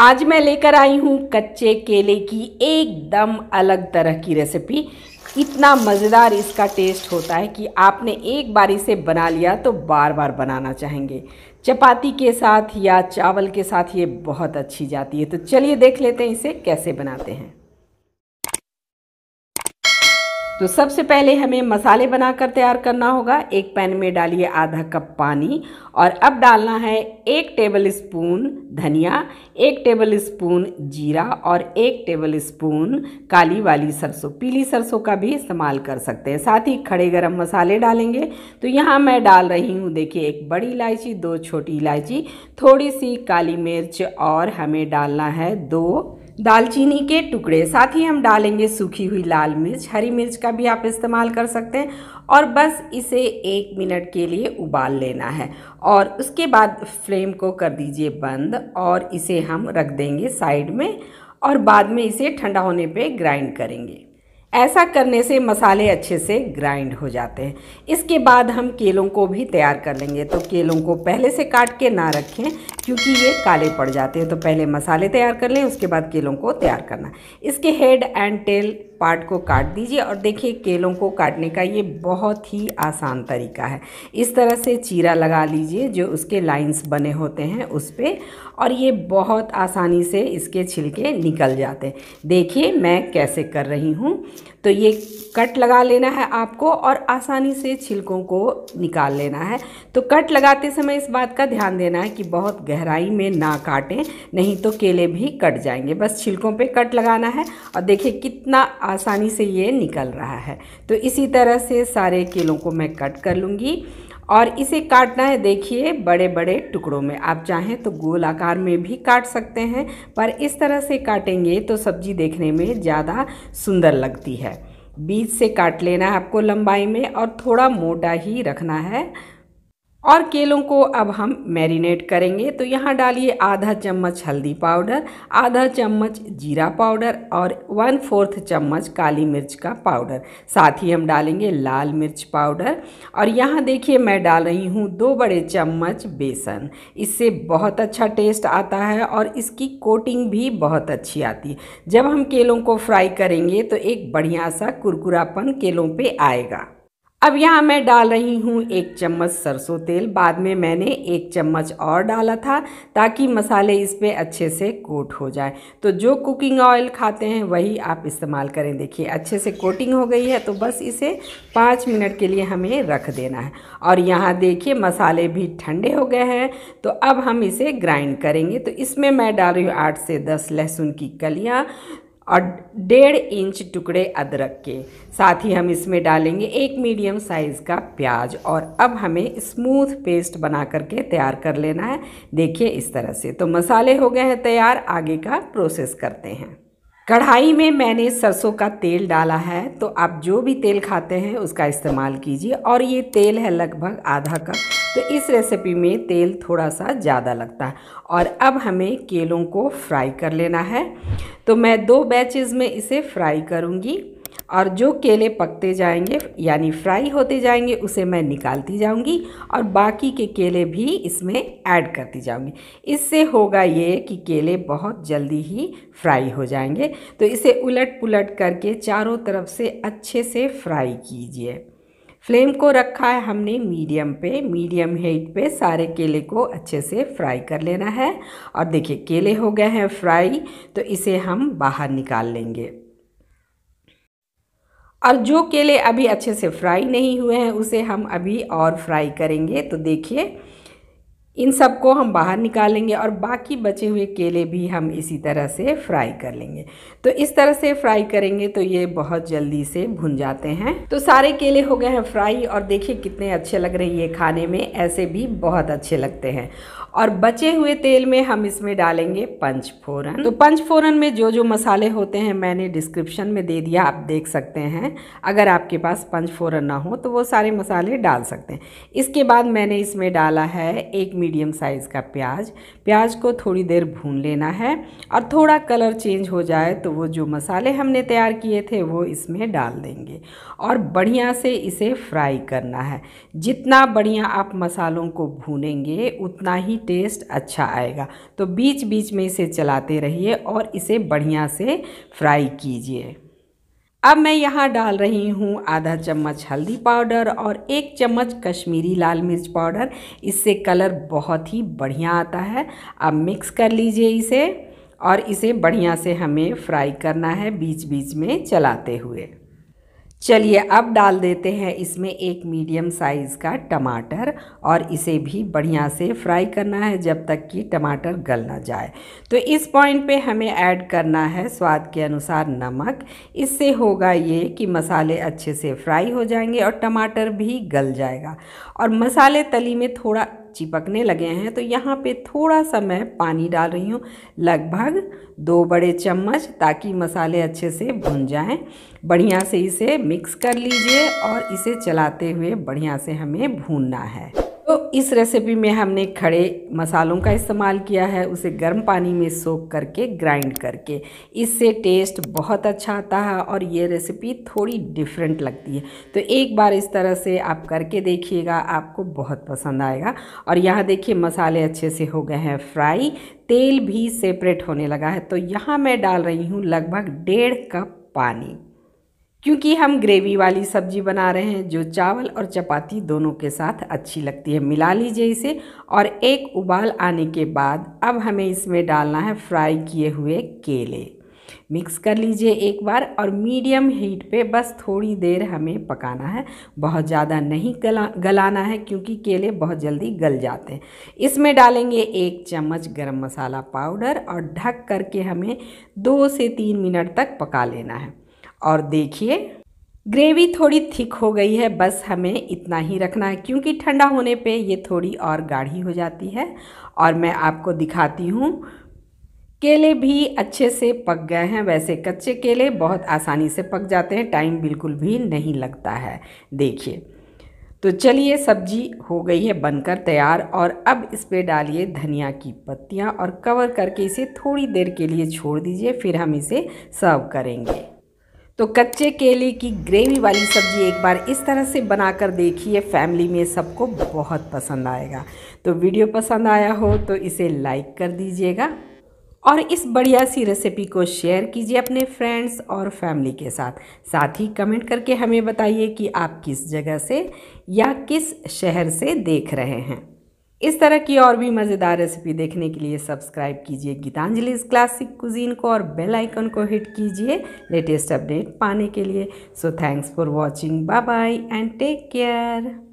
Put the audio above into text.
आज मैं लेकर आई हूँ कच्चे केले की एकदम अलग तरह की रेसिपी इतना मज़ेदार इसका टेस्ट होता है कि आपने एक बार इसे बना लिया तो बार बार बनाना चाहेंगे चपाती के साथ या चावल के साथ ये बहुत अच्छी जाती है तो चलिए देख लेते हैं इसे कैसे बनाते हैं तो सबसे पहले हमें मसाले बनाकर तैयार करना होगा एक पैन में डालिए आधा कप पानी और अब डालना है एक टेबल स्पून धनिया एक टेबल स्पून जीरा और एक टेबल स्पून काली वाली सरसों पीली सरसों का भी इस्तेमाल कर सकते हैं साथ ही खड़े गरम मसाले डालेंगे तो यहाँ मैं डाल रही हूँ देखिए एक बड़ी इलायची दो छोटी इलायची थोड़ी सी काली मिर्च और हमें डालना है दो दालचीनी के टुकड़े साथ ही हम डालेंगे सूखी हुई लाल मिर्च हरी मिर्च का भी आप इस्तेमाल कर सकते हैं और बस इसे एक मिनट के लिए उबाल लेना है और उसके बाद फ्लेम को कर दीजिए बंद और इसे हम रख देंगे साइड में और बाद में इसे ठंडा होने पे ग्राइंड करेंगे ऐसा करने से मसाले अच्छे से ग्राइंड हो जाते हैं इसके बाद हम केलों को भी तैयार कर लेंगे तो केलों को पहले से काट के ना रखें क्योंकि ये काले पड़ जाते हैं तो पहले मसाले तैयार कर लें उसके बाद केलों को तैयार करना इसके हेड एंड टेल पार्ट को काट दीजिए और देखिए केलों को काटने का ये बहुत ही आसान तरीका है इस तरह से चीरा लगा लीजिए जो उसके लाइंस बने होते हैं उस पर और ये बहुत आसानी से इसके छिलके निकल जाते हैं देखिए मैं कैसे कर रही हूँ तो ये कट लगा लेना है आपको और आसानी से छिलकों को निकाल लेना है तो कट लगाते समय इस बात का ध्यान देना है कि बहुत गहराई में ना काटें नहीं तो केले भी कट जाएंगे बस छिलकों पे कट लगाना है और देखिए कितना आसानी से ये निकल रहा है तो इसी तरह से सारे केलों को मैं कट कर लूँगी और इसे काटना है देखिए बड़े बड़े टुकड़ों में आप चाहें तो गोल आकार में भी काट सकते हैं पर इस तरह से काटेंगे तो सब्जी देखने में ज़्यादा सुंदर लगती है बीज से काट लेना है आपको लंबाई में और थोड़ा मोटा ही रखना है और केलों को अब हम मैरिनेट करेंगे तो यहाँ डालिए आधा चम्मच हल्दी पाउडर आधा चम्मच जीरा पाउडर और वन फोर्थ चम्मच काली मिर्च का पाउडर साथ ही हम डालेंगे लाल मिर्च पाउडर और यहाँ देखिए मैं डाल रही हूँ दो बड़े चम्मच बेसन इससे बहुत अच्छा टेस्ट आता है और इसकी कोटिंग भी बहुत अच्छी आती है जब हम केलों को फ्राई करेंगे तो एक बढ़िया सा कुरकुरापन केलों पर आएगा अब यहाँ मैं डाल रही हूँ एक चम्मच सरसों तेल बाद में मैंने एक चम्मच और डाला था ताकि मसाले इस पर अच्छे से कोट हो जाए तो जो कुकिंग ऑयल खाते हैं वही आप इस्तेमाल करें देखिए अच्छे से कोटिंग हो गई है तो बस इसे पाँच मिनट के लिए हमें रख देना है और यहाँ देखिए मसाले भी ठंडे हो गए हैं तो अब हम इसे ग्राइंड करेंगे तो इसमें मैं डाल रही हूँ आठ से दस लहसुन की कलियाँ और डेढ़ इंच टुकड़े अदरक के साथ ही हम इसमें डालेंगे एक मीडियम साइज़ का प्याज और अब हमें स्मूथ पेस्ट बना करके तैयार कर लेना है देखिए इस तरह से तो मसाले हो गए हैं तैयार आगे का प्रोसेस करते हैं कढ़ाई में मैंने सरसों का तेल डाला है तो आप जो भी तेल खाते हैं उसका इस्तेमाल कीजिए और ये तेल है लगभग आधा कप तो इस रेसिपी में तेल थोड़ा सा ज़्यादा लगता है और अब हमें केलों को फ्राई कर लेना है तो मैं दो बैचेज में इसे फ्राई करूँगी और जो केले पकते जाएंगे यानी फ्राई होते जाएंगे उसे मैं निकालती जाऊंगी और बाकी के केले भी इसमें ऐड करती जाऊंगी इससे होगा ये कि केले बहुत जल्दी ही फ्राई हो जाएंगे तो इसे उलट पुलट करके चारों तरफ से अच्छे से फ्राई कीजिए फ्लेम को रखा है हमने मीडियम पे मीडियम हीट पे सारे केले को अच्छे से फ्राई कर लेना है और देखिए केले हो गए हैं फ्राई तो इसे हम बाहर निकाल लेंगे और जो केले अभी अच्छे से फ्राई नहीं हुए हैं उसे हम अभी और फ्राई करेंगे तो देखिए इन सब को हम बाहर निकालेंगे और बाकी बचे हुए केले भी हम इसी तरह से फ्राई कर लेंगे तो इस तरह से फ्राई करेंगे तो ये बहुत जल्दी से भुन जाते हैं तो सारे केले हो गए हैं फ्राई और देखिए कितने अच्छे लग रहे हैं ये खाने में ऐसे भी बहुत अच्छे लगते हैं और बचे हुए तेल में हम इसमें डालेंगे पंचफोरन तो पंचफोरन में जो जो मसाले होते हैं मैंने डिस्क्रिप्शन में दे दिया आप देख सकते हैं अगर आपके पास पंचफोरन ना हो तो वो सारे मसाले डाल सकते हैं इसके बाद मैंने इसमें डाला है एक मीडियम साइज़ का प्याज प्याज को थोड़ी देर भून लेना है और थोड़ा कलर चेंज हो जाए तो वो जो मसाले हमने तैयार किए थे वो इसमें डाल देंगे और बढ़िया से इसे फ्राई करना है जितना बढ़िया आप मसालों को भूनेंगे उतना ही टेस्ट अच्छा आएगा तो बीच बीच में इसे चलाते रहिए और इसे बढ़िया से फ्राई कीजिए अब मैं यहाँ डाल रही हूँ आधा चम्मच हल्दी पाउडर और एक चम्मच कश्मीरी लाल मिर्च पाउडर इससे कलर बहुत ही बढ़िया आता है अब मिक्स कर लीजिए इसे और इसे बढ़िया से हमें फ्राई करना है बीच बीच में चलाते हुए चलिए अब डाल देते हैं इसमें एक मीडियम साइज़ का टमाटर और इसे भी बढ़िया से फ्राई करना है जब तक कि टमाटर गल ना जाए तो इस पॉइंट पे हमें ऐड करना है स्वाद के अनुसार नमक इससे होगा ये कि मसाले अच्छे से फ्राई हो जाएंगे और टमाटर भी गल जाएगा और मसाले तली में थोड़ा चिपकने लगे हैं तो यहाँ पे थोड़ा सा मैं पानी डाल रही हूँ लगभग दो बड़े चम्मच ताकि मसाले अच्छे से भुन जाएं बढ़िया से इसे मिक्स कर लीजिए और इसे चलाते हुए बढ़िया से हमें भूनना है तो इस रेसिपी में हमने खड़े मसालों का इस्तेमाल किया है उसे गर्म पानी में सोख करके ग्राइंड करके इससे टेस्ट बहुत अच्छा आता है और ये रेसिपी थोड़ी डिफरेंट लगती है तो एक बार इस तरह से आप करके देखिएगा आपको बहुत पसंद आएगा और यहाँ देखिए मसाले अच्छे से हो गए हैं फ्राई तेल भी सेपरेट होने लगा है तो यहाँ मैं डाल रही हूँ लगभग डेढ़ कप पानी क्योंकि हम ग्रेवी वाली सब्जी बना रहे हैं जो चावल और चपाती दोनों के साथ अच्छी लगती है मिला लीजिए इसे और एक उबाल आने के बाद अब हमें इसमें डालना है फ्राई किए हुए केले मिक्स कर लीजिए एक बार और मीडियम हीट पे बस थोड़ी देर हमें पकाना है बहुत ज़्यादा नहीं गला गलाना है क्योंकि केले बहुत जल्दी गल जाते हैं इसमें डालेंगे एक चम्मच गरम मसाला पाउडर और ढक करके हमें दो से तीन मिनट तक पका लेना है और देखिए ग्रेवी थोड़ी थिक हो गई है बस हमें इतना ही रखना है क्योंकि ठंडा होने पे ये थोड़ी और गाढ़ी हो जाती है और मैं आपको दिखाती हूँ केले भी अच्छे से पक गए हैं वैसे कच्चे केले बहुत आसानी से पक जाते हैं टाइम बिल्कुल भी नहीं लगता है देखिए तो चलिए सब्जी हो गई है बनकर तैयार और अब इस पे डालिए धनिया की पत्तियाँ और कवर करके इसे थोड़ी देर के लिए छोड़ दीजिए फिर हम इसे सर्व करेंगे तो कच्चे केले की ग्रेवी वाली सब्जी एक बार इस तरह से बनाकर देखिए फैमिली में सबको बहुत पसंद आएगा तो वीडियो पसंद आया हो तो इसे लाइक कर दीजिएगा और इस बढ़िया सी रेसिपी को शेयर कीजिए अपने फ्रेंड्स और फैमिली के साथ साथ ही कमेंट करके हमें बताइए कि आप किस जगह से या किस शहर से देख रहे हैं इस तरह की और भी मज़ेदार रेसिपी देखने के लिए सब्सक्राइब कीजिए गीतांजलि क्लासिक कुजीन को और बेल आइकन को हिट कीजिए लेटेस्ट अपडेट पाने के लिए so thanks for watching bye bye and take care